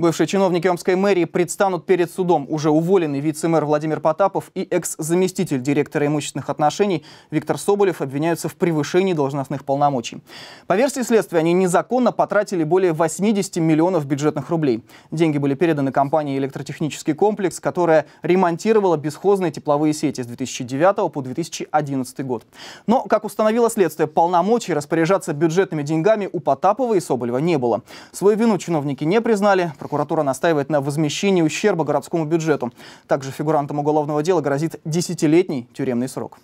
Бывшие чиновники Омской мэрии предстанут перед судом уже уволенный вице-мэр Владимир Потапов и экс-заместитель директора имущественных отношений Виктор Соболев обвиняются в превышении должностных полномочий. По версии следствия, они незаконно потратили более 80 миллионов бюджетных рублей. Деньги были переданы компании «Электротехнический комплекс», которая ремонтировала бесхозные тепловые сети с 2009 по 2011 год. Но, как установило следствие, полномочий распоряжаться бюджетными деньгами у Потапова и Соболева не было. Свою вину чиновники не признали, Прокуратура настаивает на возмещении ущерба городскому бюджету. Также фигурантам уголовного дела грозит десятилетний тюремный срок.